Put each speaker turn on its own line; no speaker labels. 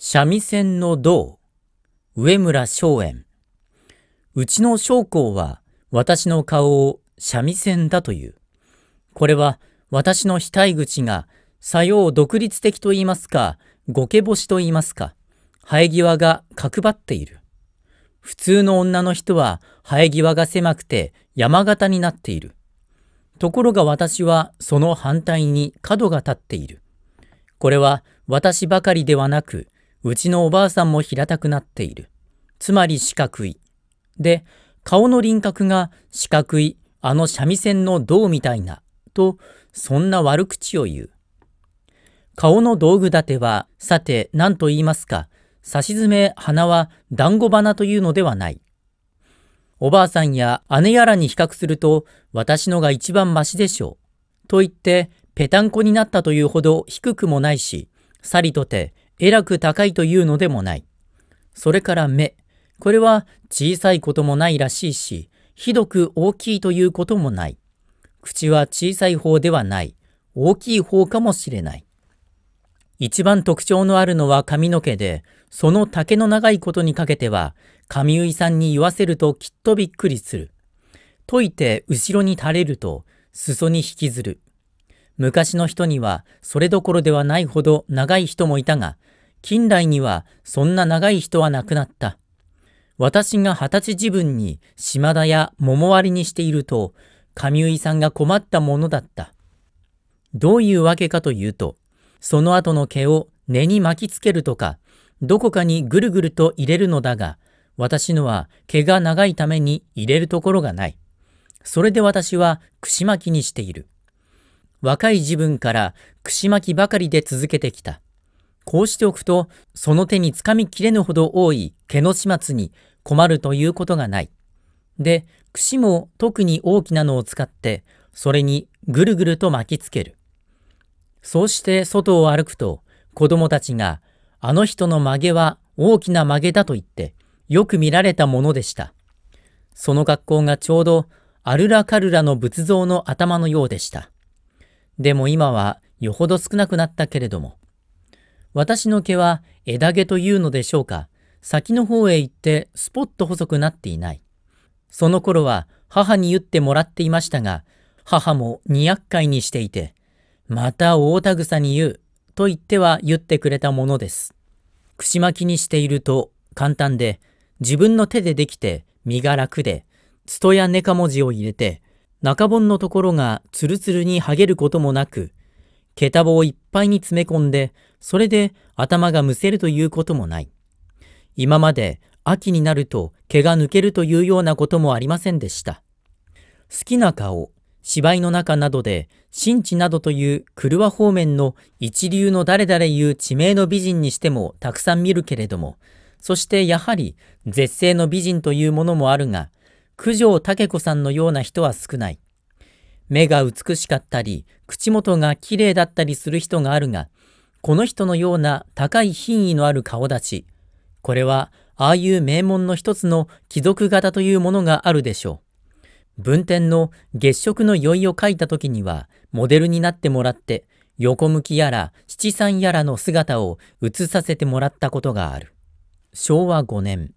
三味線の道、上村松園。うちの将校は私の顔を三味線だという。これは私の額口が作用独立的と言いますか、ゴケ星と言いますか、生え際が角張っている。普通の女の人は生え際が狭くて山形になっている。ところが私はその反対に角が立っている。これは私ばかりではなく、うちのおばあさんも平たくなっている。つまり四角い。で、顔の輪郭が四角い、あの三味線の銅みたいな、と、そんな悪口を言う。顔の道具立ては、さて何と言いますか、差しずめ鼻は団子花というのではない。おばあさんや姉やらに比較すると、私のが一番マシでしょう。と言って、ぺたんこになったというほど低くもないし、さりとて、えらく高いというのでもない。それから目。これは小さいこともないらしいし、ひどく大きいということもない。口は小さい方ではない。大きい方かもしれない。一番特徴のあるのは髪の毛で、その丈の長いことにかけては、髪結さんに言わせるときっとびっくりする。解いて後ろに垂れると、裾に引きずる。昔の人にはそれどころではないほど長い人もいたが、近代にはそんな長い人は亡くなった。私が二十歳自分に島田や桃割りにしていると、上井さんが困ったものだった。どういうわけかというと、その後の毛を根に巻きつけるとか、どこかにぐるぐると入れるのだが、私のは毛が長いために入れるところがない。それで私は串巻きにしている。若い自分から串巻きばかりで続けてきた。こうしておくと、その手につかみきれぬほど多い毛の始末に困るということがない。で、串も特に大きなのを使って、それにぐるぐると巻きつける。そうして外を歩くと、子供たちが、あの人の曲げは大きな曲げだと言って、よく見られたものでした。その格好がちょうど、アルラカルラの仏像の頭のようでした。でも今はよほど少なくなったけれども。私の毛は枝毛というのでしょうか。先の方へ行ってスポッと細くなっていない。その頃は母に言ってもらっていましたが、母も二厄介にしていて、また大田草に言うと言っては言ってくれたものです。串巻きにしていると簡単で、自分の手でできて身が楽で、ツトやネカ文字を入れて、中盆のところがツルツルに剥げることもなく、毛束をいっぱいに詰め込んで、それで頭がむせるということもない。今まで秋になると毛が抜けるというようなこともありませんでした。好きな顔、芝居の中などで、新地などという車方面の一流の誰々いう地名の美人にしてもたくさん見るけれども、そしてやはり絶世の美人というものもあるが、九条武子さんのような人は少ない。目が美しかったり、口元が綺麗だったりする人があるが、この人のような高い品位のある顔立ち、これはああいう名門の一つの貴族型というものがあるでしょう。文典の月食の酔いを書いた時には、モデルになってもらって、横向きやら七三やらの姿を映させてもらったことがある。昭和5年。